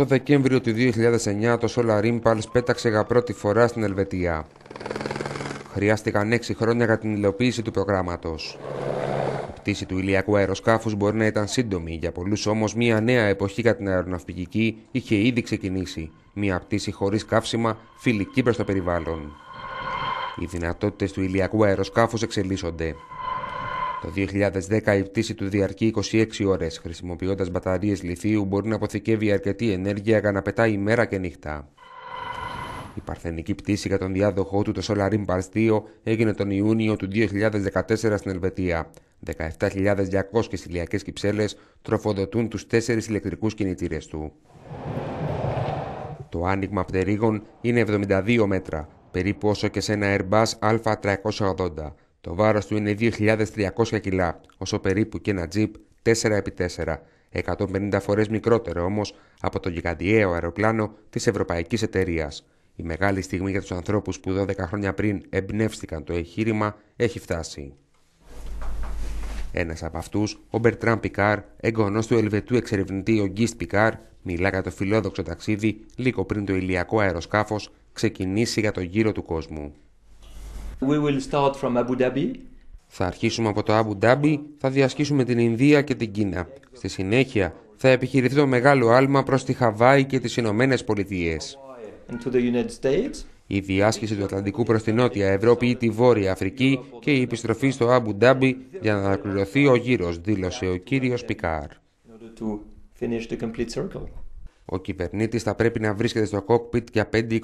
Το Δεκέμβριο του 2009 το Solar Impulse πέταξε για πρώτη φορά στην Ελβετία. Χρειάστηκαν 6 χρόνια για την υλοποίηση του προγράμματος. Η πτήση του ηλιακού αεροσκάφους μπορεί να ήταν σύντομη, για πολλούς όμως μια νέα εποχή για την αεροναυπηγική είχε ήδη ξεκινήσει. Μια πτήση χωρίς καύσιμα, φιλική προς το περιβάλλον. Οι δυνατότητες του ηλιακού αεροσκάφους εξελίσσονται. Το 2010 η πτήση του διαρκεί 26 ώρες. Χρησιμοποιώντας μπαταρίες λιθίου μπορεί να αποθηκεύει αρκετή ενέργεια για να πετάει ημέρα και νύχτα. Η παρθενική πτήση για τον διάδοχό του το Solarim 2 έγινε τον Ιούνιο του 2014 στην Ελβετία. 17.200 ηλιακές κυψέλες τροφοδοτούν τους τέσσερις ηλεκτρικούς κινητήρες του. Το άνοιγμα πτερίγων είναι 72 μέτρα, περίπου όσο και σε ένα Airbus A380. Το βάρος του είναι 2.300 κιλά, όσο περίπου και ένα τζιπ 4x4, 150 φορές μικρότερο όμως από το γιγαντιαίο αεροπλάνο της Ευρωπαϊκής Εταιρείας. Η μεγάλη στιγμή για τους ανθρώπους που 12 χρόνια πριν εμπνεύστηκαν το εγχείρημα έχει φτάσει. Ένας από αυτούς, ο Μπερτράν Πικάρ, εγγονός του Ελβετού εξερευνητή ο Γκίστ Πικάρ, μιλά για το φιλόδοξο ταξίδι λίγο πριν το ηλιακό αεροσκάφος ξεκινήσει για τον γύρο του κόσμου. We will start from Abu Dhabi. Θα αρχίσουμε από το Abu Dhabi, θα διασκήσουμε την Ινδία και την Κίνα. Στη συνέχεια θα επιχειρηθεί το μεγάλο άλμα προς τη Χαβάη και τις Ηνωμένες Πολιτείες. Η διάσκηση του Ατλαντικού προς τη Νότια Ευρώπη ή τη Βόρεια Αφρική και η επιστροφή στο Αμπου Ντάμπι για να ανακληρωθεί ο γύρος, δήλωσε ο κύριος Πικάρ. Ο κυβερνήτης θα πρέπει να βρίσκεται στο κόκπιτ για 5-24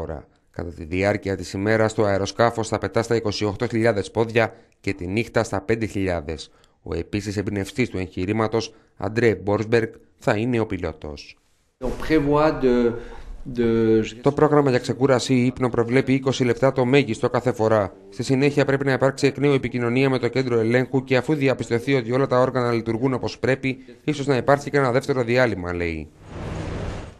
ώρα. Κατά τη διάρκεια της ημέρας το αεροσκάφος θα πετά στα 28.000 πόδια και τη νύχτα στα 5.000. Ο επίσης εμπνευστής του εγχειρήματος, Αντρέ Μπορσμπεργκ, θα είναι ο πιλότος. Το πρόγραμμα για ξεκούραση ή ύπνο προβλέπει 20 λεπτά το μέγιστο κάθε φορά. Στη συνέχεια πρέπει να υπάρξει εκ νέου επικοινωνία με το κέντρο ελέγχου και αφού διαπιστωθεί ότι όλα τα όργανα λειτουργούν όπως πρέπει, ίσως να υπάρχει και ένα δεύτερο διάλειμμα, λέει.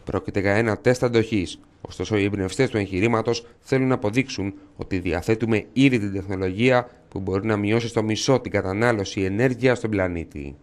Πρόκειται για ένα τεστ αντοχής. Ωστόσο, οι εμπνευστές του εγχειρήματος θέλουν να αποδείξουν ότι διαθέτουμε ήδη την τεχνολογία που μπορεί να μειώσει στο μισό την κατανάλωση ενέργειας στον πλανήτη.